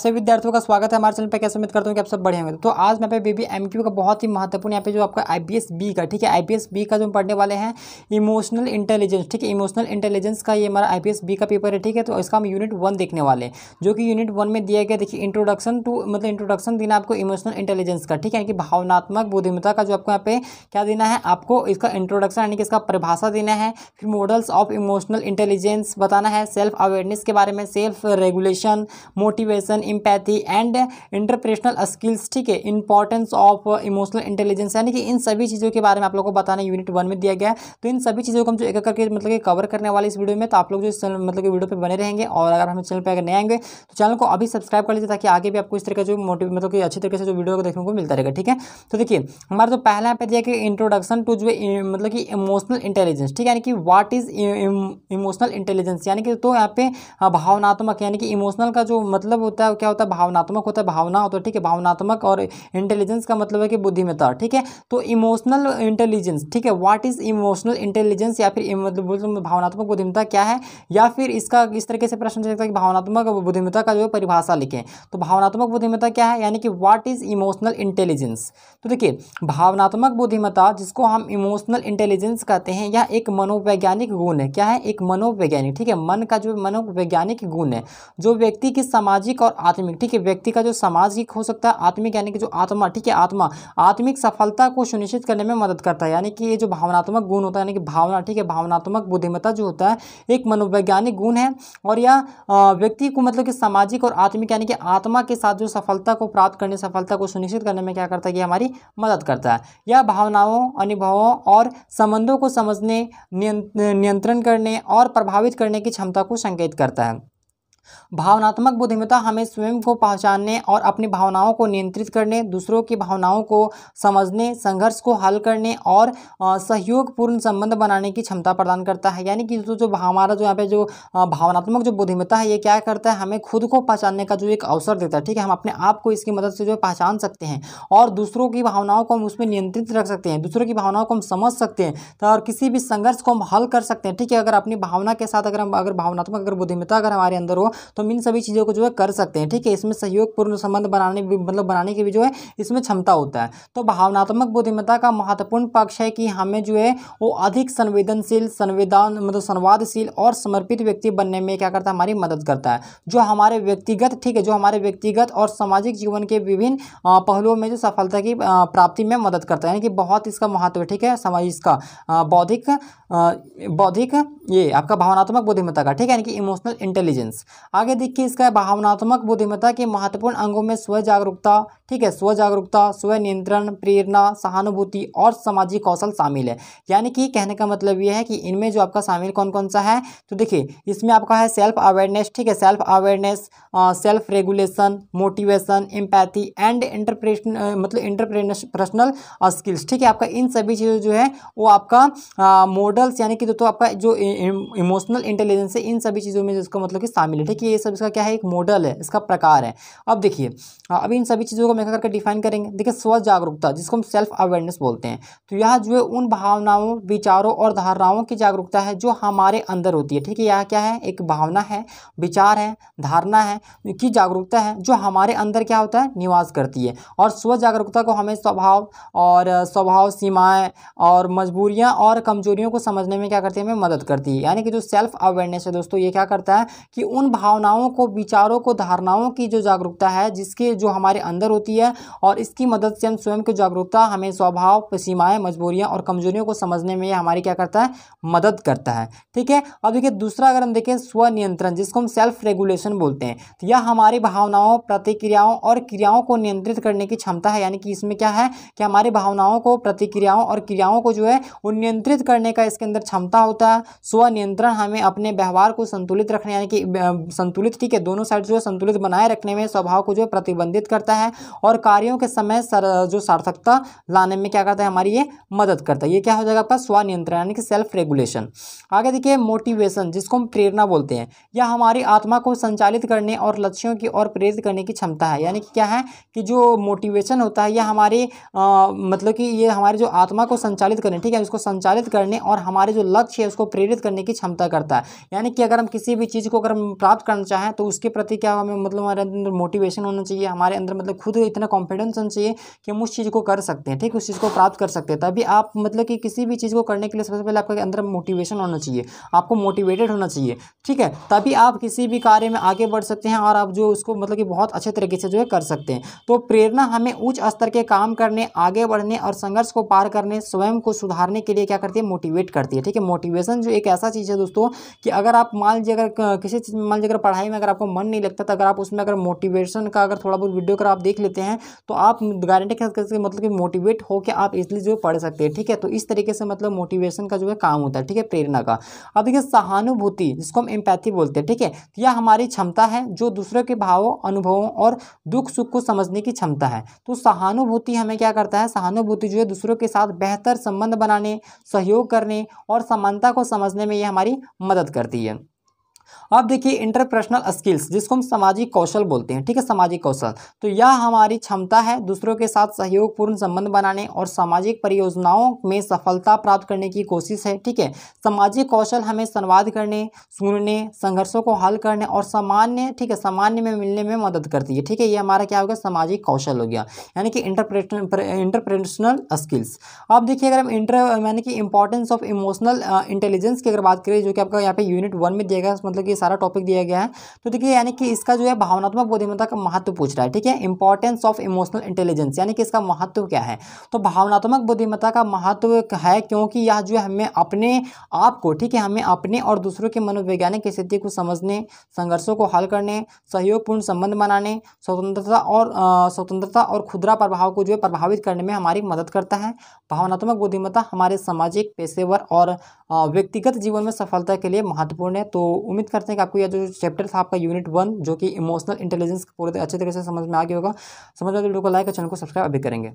सभी विद्यार्थियों का स्वागत है हमारे चैनल पर कैसे उम्मीद करता हूँ कि आप सब बढ़िया होंगे तो आज मैं पे बेबी एम का बहुत ही महत्वपूर्ण यहाँ पे जो आपका आई बी का ठीक है आई बी का जो पढ़ने वाले हैं इमोशनल इंटेलिजेंस ठीक है इमोशनल इंटेलिजेंस का ये हमारा आई बी का पेपर है ठीक है तो इसका हम यूनिट वन देखने वाले हैं जो कि यूनिट वन में दिया गया देखिए इंट्रोडक्शन टू मतलब इंट्रोडक्शन देना आपको इमोशनल इंटेलिजेंस का ठीक है यानी कि भावनात्मक बुद्धिमता का जो आपको यहाँ पे क्या देना है आपको इसका इंट्रोडक्शन यानी कि इसका परिभाषा देना है फिर मॉडल्स ऑफ इमोशनल इंटेलिजेंस बताना है सेल्फ अवेयरनेस के बारे में self regulation motivation empathy and interpersonal skills ठीक है इंपॉर्टेंस ऑफ इमोशनल इंटेलिजेंस यानी कि इन सभी चीज़ों के बारे में आप लोग को बताना यूनिट वन में दिया गया है तो इन सभी चीज़ों को हम जो एक करके मतलब कि कवर करने वाले इस वीडियो में तो आप लोग जो इस मतलब कि वीडियो पर बने रहेंगे और अगर हम चैनल पर अगर नए आएंगे तो चैनल को अभी सब्सक्राइब कर लीजिए ताकि आगे भी आपको इस तरह का जो मोटिव मतलब कि अच्छी तरीके से जो वीडियो को देखने को मिलता रहेगा ठीक है तो देखिए हमारा जो पहला यहाँ पे दिया कि इंट्रोडक्शन टू जो मतलब कि इमोशनल इंटेलिजेंस ठीक है यानी कि व्हाट इज इमोशनल इंटेलिजेंस यानी कि तो यहाँ पे हाँ, भावनात्मक यानी कि इमोशनल का जो मतलब होता है मतलब क्या होता है भावनात्मक होता है भावना होता है ठीक है भावनात्मक और इंटेलिजेंस का मतलब है कि बुद्धिमत्ता ठीक है तो इमोशनल इंटेलिजेंस ठीक है व्हाट इज इमोशनल इंटेलिजेंस या फिर मतलब भावनात्मक बुद्धिमता क्या है या फिर इसका इस तरीके से प्रश्न कि भावनात्मक बुद्धिमता का जो है परिभाषा लिखें तो भावनात्मक बुद्धिमता क्या है यानी कि व्हाट इज इमोशनल इंटेलिजेंस तो देखिए भावनात्मक बुद्धिमता जिसको हम इमोशनल इंटेलिजेंस कहते हैं यह एक मनोवैज्ञानिक गुण है क्या है एक मनोवैज्ञानिक ठीक है मन का जो मनोवैज्ञानिक गुण है जो व्यक्ति की सामाजिक और आत्मिक ठीक है व्यक्ति का जो सामाजिक हो सकता है आत्मिक यानी कि जो आत्मा ठीक है आत्मा आत्मिक सफलता को सुनिश्चित करने में मदद करता है यानी कि ये जो भावनात्मक गुण होता है यानी कि भावना ठीक है भावनात्मक बुद्धिमत्ता जो होता है एक मनोवैज्ञानिक गुण है और यह व्यक्ति को मतलब कि सामाजिक और आत्मिक यानी कि आत्मा के साथ जो सफलता को प्राप्त करने सफलता को सुनिश्चित करने में क्या करता है ये हमारी मदद करता है यह भावनाओं अनुभवों और संबंधों को समझने नियंत्रण करने और प्रभावित करने की क्षमता को संकेत करता है भावनात्मक बुद्धिमता हमें स्वयं को पहचानने और अपनी भावनाओं को नियंत्रित करने दूसरों की भावनाओं को समझने संघर्ष को हल करने और सहयोगपूर्ण संबंध बनाने की क्षमता प्रदान करता है यानी कि जो जो हमारा जो यहाँ पे जो भावनात्मक जो बुद्धिमता है ये क्या करता है हमें खुद को पहचानने का जो एक अवसर देता है ठीक है हम अपने आप को इसकी मदद से जो पहचान सकते हैं और दूसरों की भावनाओं को हम उसमें नियंत्रित रख सकते हैं दूसरों की भावनाओं को हम समझ सकते हैं तो और किसी भी संघर्ष को हम हल कर सकते हैं ठीक है अगर अपनी भावना के साथ अगर हम अगर भावनात्मक अगर बुद्धिमता अगर हमारे अंदर हो तो हम इन सभी चीज़ों को जो है कर सकते हैं ठीक है इसमें सहयोगपूर्ण संबंध बनाने मतलब बनाने की भी जो है इसमें क्षमता होता है तो भावनात्मक बुद्धिमत्ता का महत्वपूर्ण पक्ष है कि हमें जो है वो अधिक संवेदनशील संवेदन मतलब संवादशील और समर्पित व्यक्ति बनने में क्या करता है हमारी मदद करता है जो हमारे व्यक्तिगत ठीक है जो हमारे व्यक्तिगत और सामाजिक जीवन के विभिन्न पहलुओं में जो सफलता की प्राप्ति में मदद करता है यानी कि बहुत इसका महत्व ठीक है समाज इसका बौद्धिक बौद्धिक ये आपका भावनात्मक बुद्धिमत्ता का ठीक है यानी कि इमोशनल इंटेलिजेंस आगे देखिए इसका भावनात्मक बुद्धिमत्ता के महत्वपूर्ण अंगों में स्व जागरूकता ठीक है स्व जागरूकता स्व नियंत्रण प्रेरणा सहानुभूति और सामाजिक कौशल शामिल है यानी कि कहने का मतलब यह है कि इनमें जो आपका शामिल कौन कौन सा है तो देखिए इसमें आपका है सेल्फ अवेयरनेस ठीक है self awareness self regulation motivation empathy and interpersonal मतलब इंटरप्रेनल स्किल्स ठीक है आपका इन सभी चीज़ों जो है वो आपका मॉडल्स यानी कि दोस्तों तो आपका जो इमोशनल इंटेलिजेंस है इन सभी चीज़ों में जिसको मतलब कि शामिल है ठीक यानी कि ये सब इसका क्या है एक मॉडल है इसका प्रकार है अब देखिए अब इन सभी चीज़ों को मैं करके डिफाइन करेंगे देखिए स्व जागरूकता जिसको हम सेल्फ अवेयरनेस बोलते हैं तो यह जो है उन भावनाओं विचारों और धारणाओं की जागरूकता है जो हमारे अंदर होती है ठीक है यह क्या है एक भावना है विचार है धारणा है तो की जागरूकता है जो हमारे अंदर क्या होता है निवास करती है और स्व जागरूकता को हमें स्वभाव और स्वभाव सीमाएँ और मजबूरियाँ और कमजोरियों को समझने में क्या करती है हमें मदद करती है यानी कि जो सेल्फ अवेयरनेस है दोस्तों ये क्या करता है कि उन भावनाओं को विचारों को धारणाओं की जो जागरूकता है जिसके जो हमारे अंदर होती है और इसकी मदद से हम स्वयं की जागरूकता हमें स्वभाव सीमाएँ मजबूरियाँ और कमजोरियों को समझने में हमारी क्या करता है मदद करता है ठीक है अब देखिए दूसरा अगर हम देखें स्वनियंत्रण जिसको हम सेल्फ रेगुलेशन बोलते हैं तो यह हमारी भावनाओं प्रतिक्रियाओं और क्रियाओं को नियंत्रित करने की क्षमता है यानी कि इसमें क्या है कि हमारी भावनाओं को प्रतिक्रियाओं और क्रियाओं को जो है वो नियंत्रित करने का इसके अंदर क्षमता होता है स्वनियंत्रण हमें अपने व्यवहार को संतुलित रखने यानी कि संतुलित ठीक है दोनों साइड जो है संतुलित बनाए रखने में स्वभाव को जो है प्रतिबंधित करता है और कार्यों के समय सर, जो सार्थकता लाने में क्या करता है हमारी ये मदद करता है ये क्या हो जाएगा आपका स्वनियंत्रण यानी कि सेल्फ रेगुलेशन आगे देखिए मोटिवेशन जिसको हम प्रेरणा बोलते हैं यह हमारी आत्मा को संचालित करने और लक्ष्यों की ओर प्रेरित करने की क्षमता है यानी कि क्या है कि जो मोटिवेशन होता है यह हमारे मतलब कि ये हमारी जो आत्मा को संचालित करने ठीक है उसको संचालित करने और हमारे जो लक्ष्य है उसको प्रेरित करने की क्षमता करता है यानी कि अगर हम किसी भी चीज़ को अगर हम प्राप्त प्राप्त करना चाहें तो उसके प्रति क्या हमें मतलब हमारे अंदर मोटिवेशन होना चाहिए हमारे अंदर मतलब खुद इतना कॉन्फिडेंस होना चाहिए कि हम उस चीज़ को कर सकते हैं ठीक उस चीज़ को प्राप्त कर सकते हैं तभी आप मतलब कि किसी भी चीज़ को करने के लिए सबसे पहले आपके अंदर मोटिवेशन होना चाहिए आपको मोटिवेटेड होना चाहिए ठीक है तभी आप किसी भी कार्य में आगे बढ़ सकते हैं और आप जो उसको मतलब कि बहुत अच्छे तरीके से जो है कर सकते हैं तो प्रेरणा हमें उच्च स्तर के काम करने आगे बढ़ने और संघर्ष को पार करने स्वयं को सुधारने के लिए क्या करती है मोटिवेट करती है ठीक है मोटिवेशन जो एक ऐसा चीज़ है दोस्तों कि अगर आप मान लीजिए अगर किसी चीज़ में मान अगर पढ़ाई में अगर आपको मन नहीं लगता तो अगर आप उसमें अगर मोटिवेशन का अगर थोड़ा बहुत वीडियो अगर आप देख लेते हैं तो आप गारंटी के साथ मतलब कि मोटिवेट होकर आप इसलिए जो पढ़ सकते हैं ठीक है तो इस तरीके से मतलब मोटिवेशन का जो है काम होता है ठीक है प्रेरणा का अब देखिए सहानुभूति जिसको हम एम्पैथी बोलते हैं ठीक है तो यह हमारी क्षमता है जो दूसरों के भावों अनुभवों और दुख सुख को समझने की क्षमता है तो सहानुभूति हमें क्या करता है सहानुभूति जो है दूसरों के साथ बेहतर संबंध बनाने सहयोग करने और समानता को समझने में ये हमारी मदद करती है अब देखिए इंटरपर्सनल स्किल्स जिसको हम सामाजिक कौशल बोलते हैं ठीक है सामाजिक कौशल तो यह हमारी क्षमता है दूसरों के साथ सहयोगपूर्ण संबंध बनाने और सामाजिक परियोजनाओं में सफलता प्राप्त करने की कोशिश है ठीक है सामाजिक कौशल हमें संवाद करने सुनने संघर्षों को हल करने और सामान्य ठीक है सामान्य में मिलने में मदद करती है ठीक है ये हमारा क्या हो गया सामाजिक कौशल हो गया यानी कि इंटरप्रेशनल स्किल्स अब देखिए अगर हम इंटर यानी कि इंपॉर्टेंस ऑफ इमोशनल इंटेलिजेंस की अगर बात करें जो कि आपका यहाँ पे यूनिट वन में दिया गया मतलब कि सारा टॉपिक दिया गया है तो देखिए यानी कि इसका जो है भावनात्मक बुद्धिमत्ता का महत्व पूछ रहा है ठीक है इंपॉर्टेंस ऑफ इमोशनल इंटेलिजेंस यानी कि इसका महत्व क्या है तो भावनात्मक बुद्धिमत्ता का महत्व है क्योंकि यह जो है हमें अपने आप को ठीक है हमें अपने और दूसरों के मनोवैज्ञानिक स्थिति को समझने संघर्षों को हल करने सहयोगपूर्ण संबंध बनाने स्वतंत्रता और स्वतंत्रता और खुदरा प्रभाव को जो है प्रभावित करने में हमारी मदद करता है भावनात्मक बुद्धिमत्ता हमारे सामाजिक पेशेवर और व्यक्तिगत जीवन में सफलता के लिए महत्वपूर्ण है तो उम्मीद उम्मीद करते हैं कि आपको यह जो चैप्टर था आपका यूनिट वन जो कि इमोशनल इंटेलिजेंस पूरे अच्छे तरीके से समझ में आ गया होगा समझ में तो वीडियो को लाइक और चैनल को सब्सक्राइब अभी करेंगे